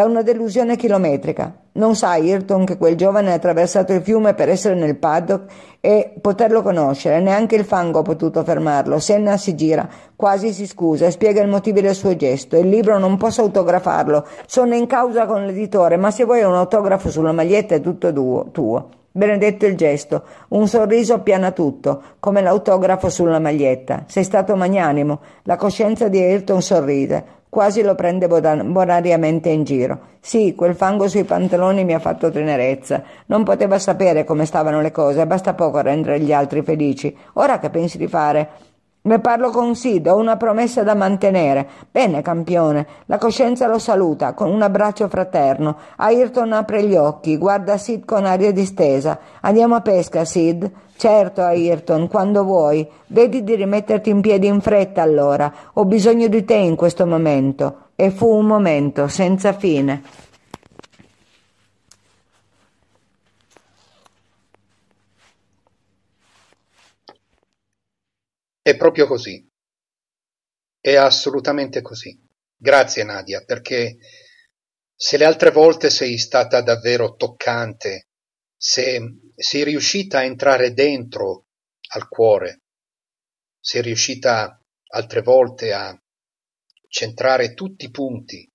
da una delusione chilometrica. Non sa Ayrton che quel giovane ha attraversato il fiume per essere nel paddock e poterlo conoscere. Neanche il fango ha potuto fermarlo. Senna si gira, quasi si scusa e spiega il motivo del suo gesto. Il libro non posso autografarlo. Sono in causa con l'editore, ma se vuoi un autografo sulla maglietta è tutto duo, tuo. Benedetto il gesto, un sorriso appiana tutto, come l'autografo sulla maglietta. Sei stato magnanimo. La coscienza di Ayrton sorride. Quasi lo prende bonariamente in giro. Sì, quel fango sui pantaloni mi ha fatto tenerezza. Non poteva sapere come stavano le cose, basta poco a rendere gli altri felici. Ora che pensi di fare? Ne parlo con Sid, ho una promessa da mantenere. Bene, campione. La coscienza lo saluta con un abbraccio fraterno. Ayrton apre gli occhi, guarda Sid con aria distesa. Andiamo a pesca, Sid? Certo, Ayrton, quando vuoi. Vedi di rimetterti in piedi in fretta allora. Ho bisogno di te in questo momento. E fu un momento senza fine. È proprio così. È assolutamente così. Grazie Nadia, perché se le altre volte sei stata davvero toccante, se sei riuscita a entrare dentro al cuore, sei riuscita altre volte a centrare tutti i punti,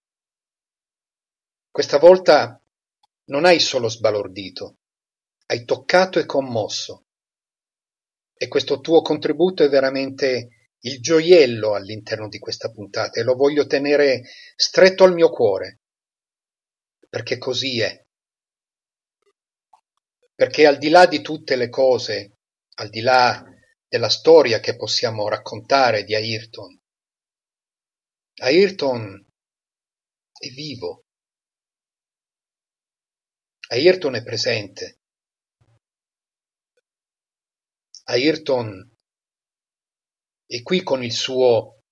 questa volta non hai solo sbalordito, hai toccato e commosso e questo tuo contributo è veramente il gioiello all'interno di questa puntata e lo voglio tenere stretto al mio cuore, perché così è. Perché al di là di tutte le cose, al di là della storia che possiamo raccontare di Ayrton, Ayrton è vivo. Ayrton è presente. Ayrton è qui con il suo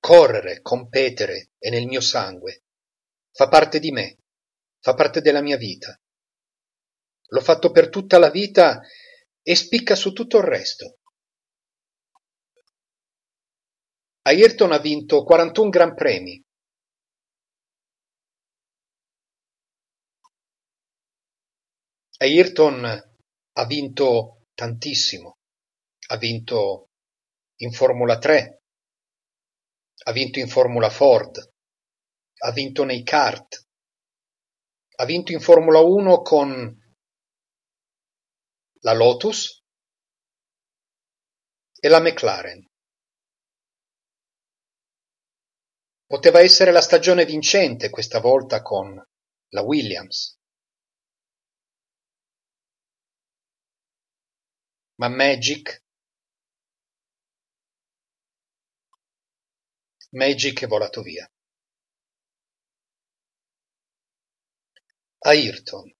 correre, competere, è nel mio sangue, fa parte di me, fa parte della mia vita. L'ho fatto per tutta la vita e spicca su tutto il resto. Ayrton ha vinto 41 Gran Premi. Ayrton ha vinto tantissimo. Ha vinto in Formula 3, ha vinto in Formula Ford, ha vinto nei kart, ha vinto in Formula 1 con la Lotus e la McLaren. Poteva essere la stagione vincente questa volta con la Williams. Ma Magic Magic è volato via. Ayrton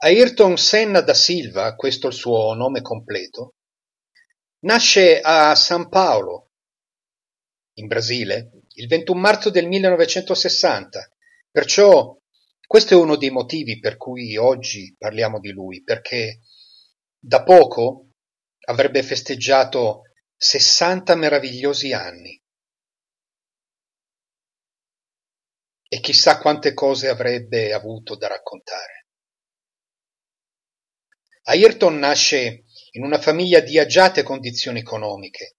Ayrton Senna da Silva, questo è il suo nome completo, nasce a San Paolo, in Brasile, il 21 marzo del 1960, perciò questo è uno dei motivi per cui oggi parliamo di lui, perché da poco avrebbe festeggiato Sessanta meravigliosi anni. E chissà quante cose avrebbe avuto da raccontare. Ayrton nasce in una famiglia di agiate condizioni economiche.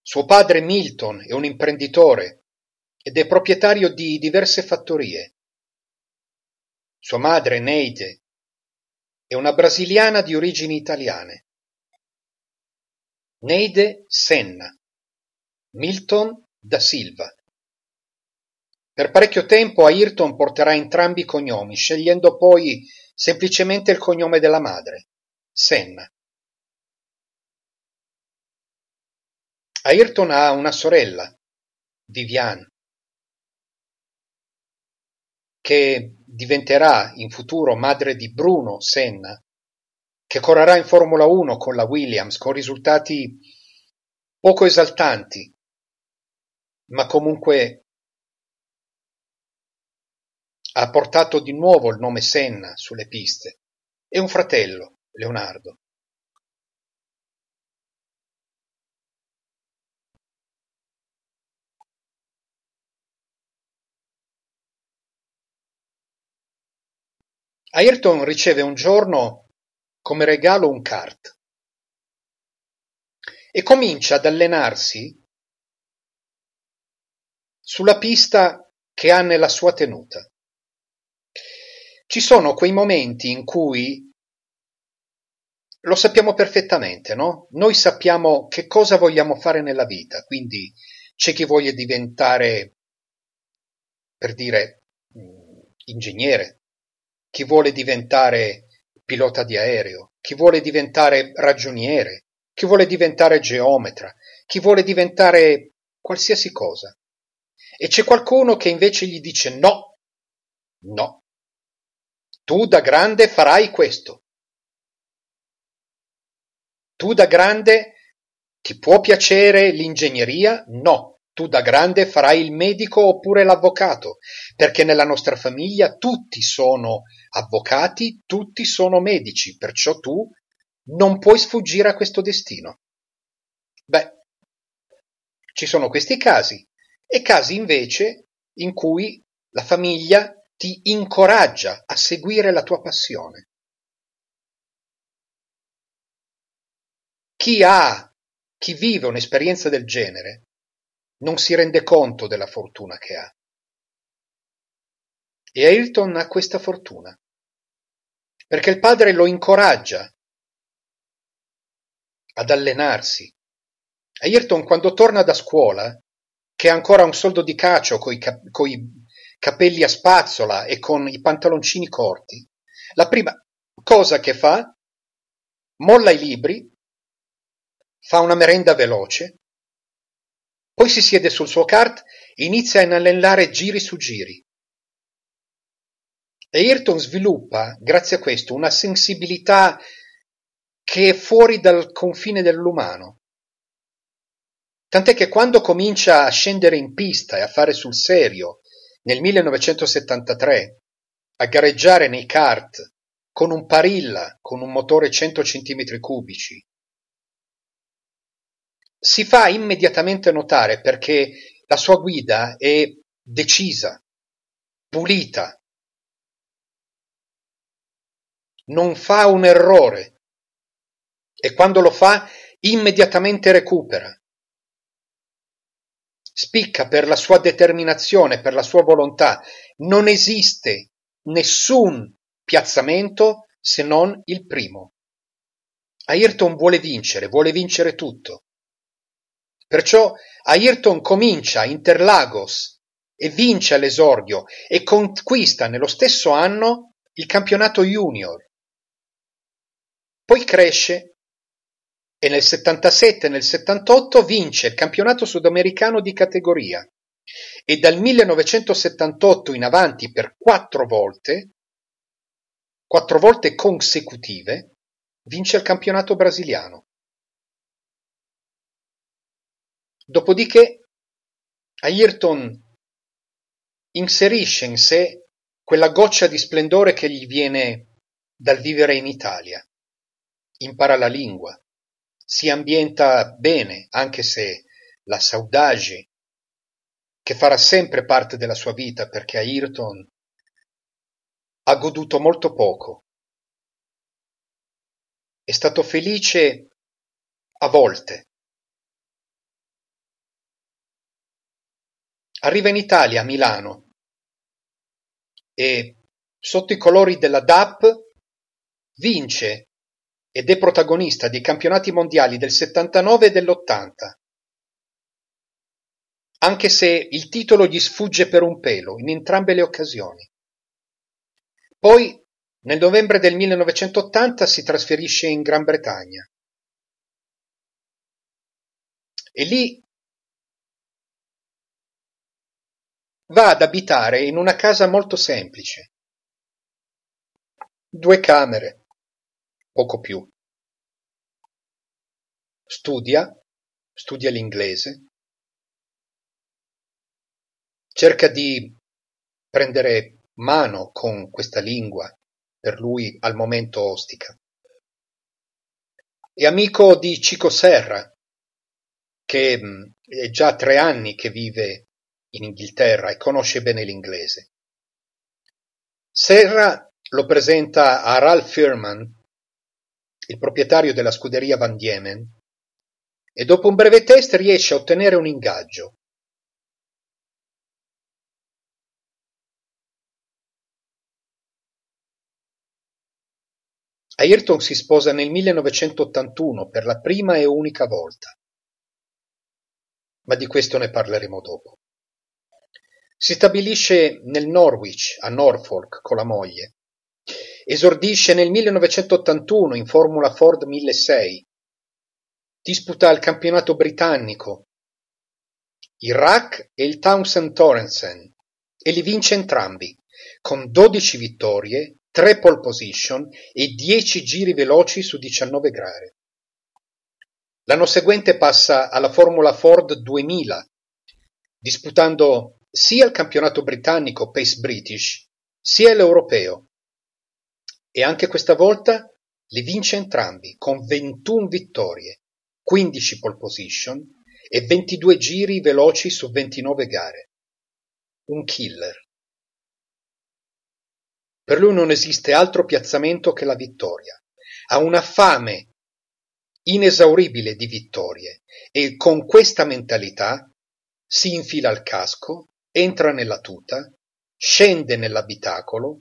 Suo padre Milton è un imprenditore ed è proprietario di diverse fattorie. Sua madre Neide è una brasiliana di origini italiane. Neide Senna, Milton da Silva. Per parecchio tempo Ayrton porterà entrambi i cognomi, scegliendo poi semplicemente il cognome della madre, Senna. Ayrton ha una sorella, Viviane, che diventerà in futuro madre di Bruno Senna, che correrà in Formula 1 con la Williams con risultati poco esaltanti, ma comunque ha portato di nuovo il nome Senna sulle piste, e un fratello, Leonardo. Ayrton riceve un giorno come regalo un kart e comincia ad allenarsi sulla pista che ha nella sua tenuta. Ci sono quei momenti in cui lo sappiamo perfettamente, no? Noi sappiamo che cosa vogliamo fare nella vita, quindi c'è chi voglia diventare, per dire, mm, ingegnere, chi vuole diventare pilota di aereo, chi vuole diventare ragioniere, chi vuole diventare geometra, chi vuole diventare qualsiasi cosa. E c'è qualcuno che invece gli dice no, no, tu da grande farai questo. Tu da grande ti può piacere l'ingegneria? No tu da grande farai il medico oppure l'avvocato, perché nella nostra famiglia tutti sono avvocati, tutti sono medici, perciò tu non puoi sfuggire a questo destino. Beh, ci sono questi casi e casi invece in cui la famiglia ti incoraggia a seguire la tua passione. Chi ha, chi vive un'esperienza del genere, non si rende conto della fortuna che ha. E Ayrton ha questa fortuna, perché il padre lo incoraggia ad allenarsi. Ayrton quando torna da scuola, che ha ancora un soldo di cacio coi, cap- capelli a spazzola e con i pantaloncini corti, la prima cosa che fa, molla i libri, fa una merenda veloce, poi si siede sul suo kart e inizia a inanellare giri su giri. E Ayrton sviluppa, grazie a questo, una sensibilità che è fuori dal confine dell'umano. Tant'è che quando comincia a scendere in pista e a fare sul serio, nel 1973, a gareggiare nei kart con un Parilla con un motore 100 cm cubici si fa immediatamente notare perché la sua guida è decisa, pulita, non fa un errore e quando lo fa immediatamente recupera. Spicca per la sua determinazione, per la sua volontà. Non esiste nessun piazzamento se non il primo. Ayrton vuole vincere, vuole vincere tutto. Perciò Ayrton comincia Interlagos e vince all'esordio e conquista nello stesso anno il campionato junior. Poi cresce e nel 77 e nel 78 vince il campionato sudamericano di categoria e dal 1978 in avanti per quattro volte, quattro volte consecutive, vince il campionato brasiliano. Dopodiché Ayrton inserisce in sé quella goccia di splendore che gli viene dal vivere in Italia. Impara la lingua, si ambienta bene, anche se la saudage, che farà sempre parte della sua vita perché Ayrton ha goduto molto poco. È stato felice a volte, Arriva in Italia, a Milano, e sotto i colori della DAP vince ed è protagonista dei campionati mondiali del 79 e dell'80. Anche se il titolo gli sfugge per un pelo in entrambe le occasioni. Poi, nel novembre del 1980, si trasferisce in Gran Bretagna. E lì Va ad abitare in una casa molto semplice. Due camere, poco più. Studia, studia l'inglese. Cerca di prendere mano con questa lingua per lui al momento ostica. È amico di Cico Serra, che mm, è già tre anni che vive in Inghilterra e conosce bene l'inglese. Serra lo presenta a Ralph Firman, il proprietario della scuderia Van Diemen, e dopo un breve test riesce a ottenere un ingaggio. Ayrton si sposa nel 1981 per la prima e unica volta, ma di questo ne parleremo dopo. Si stabilisce nel Norwich, a Norfolk, con la moglie. Esordisce nel 1981 in Formula Ford 1006. Disputa il campionato britannico, il Rack e il Townsend Torrensen e li vince entrambi, con 12 vittorie, 3 pole position e 10 giri veloci su 19 gare. L'anno seguente passa alla Formula Ford 2000, disputando sia il campionato britannico Pace British sia l'europeo e anche questa volta li vince entrambi con 21 vittorie, 15 pole position e 22 giri veloci su 29 gare. Un killer. Per lui non esiste altro piazzamento che la vittoria. Ha una fame inesauribile di vittorie e con questa mentalità si infila al casco Entra nella tuta, scende nell'abitacolo,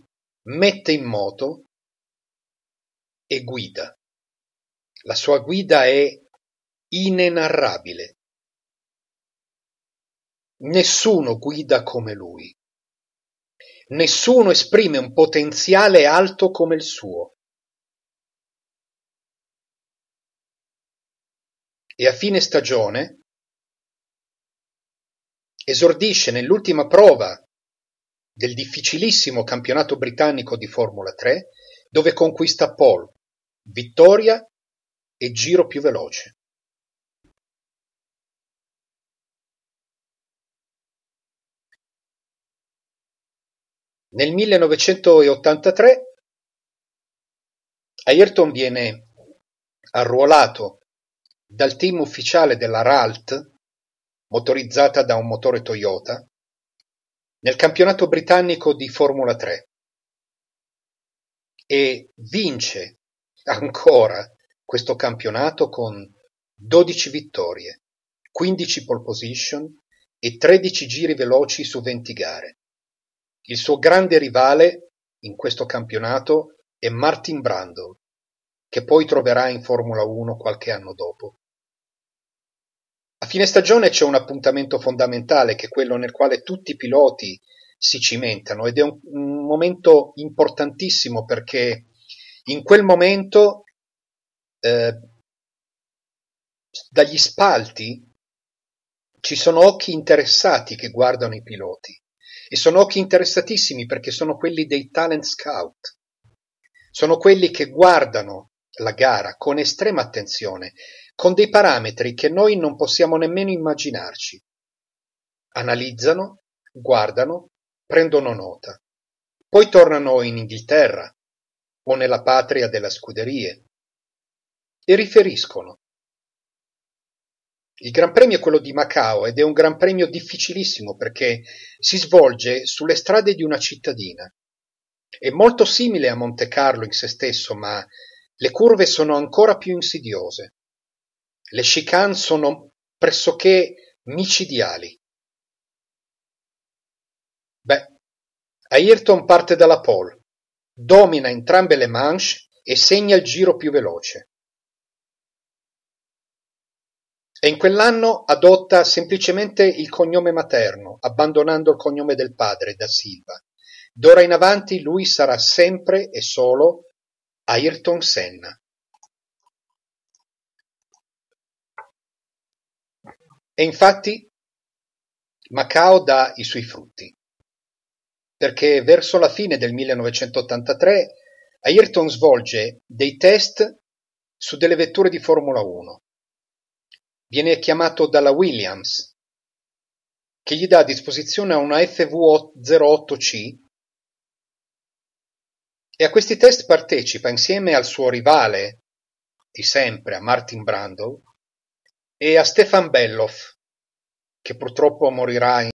mette in moto e guida. La sua guida è inenarrabile. Nessuno guida come lui. Nessuno esprime un potenziale alto come il suo. E a fine stagione Esordisce nell'ultima prova del difficilissimo campionato britannico di Formula 3, dove conquista pole, vittoria e giro più veloce. Nel 1983 Ayrton viene arruolato dal team ufficiale della RALT motorizzata da un motore Toyota, nel campionato britannico di Formula 3 e vince ancora questo campionato con 12 vittorie, 15 pole position e 13 giri veloci su 20 gare. Il suo grande rivale in questo campionato è Martin Brundle, che poi troverà in Formula 1 qualche anno dopo. A fine stagione c'è un appuntamento fondamentale che è quello nel quale tutti i piloti si cimentano ed è un, un momento importantissimo perché in quel momento eh, dagli spalti ci sono occhi interessati che guardano i piloti e sono occhi interessatissimi perché sono quelli dei talent scout, sono quelli che guardano la gara con estrema attenzione, con dei parametri che noi non possiamo nemmeno immaginarci. Analizzano, guardano, prendono nota. Poi tornano in Inghilterra o nella patria delle scuderie e riferiscono. Il Gran Premio è quello di Macao ed è un Gran Premio difficilissimo perché si svolge sulle strade di una cittadina. È molto simile a Monte Carlo in se stesso, ma le curve sono ancora più insidiose. Le chicane sono pressoché micidiali. Beh, Ayrton parte dalla pole, domina entrambe le manche e segna il giro più veloce. E in quell'anno adotta semplicemente il cognome materno, abbandonando il cognome del padre, da Silva. D'ora in avanti lui sarà sempre e solo Ayrton Senna E infatti Macao dà i suoi frutti, perché verso la fine del 1983 Ayrton svolge dei test su delle vetture di Formula 1. Viene chiamato dalla Williams, che gli dà a disposizione una FV08C e a questi test partecipa insieme al suo rivale di sempre, a Martin Brando, e a Stefan Bellof, che purtroppo morirà in.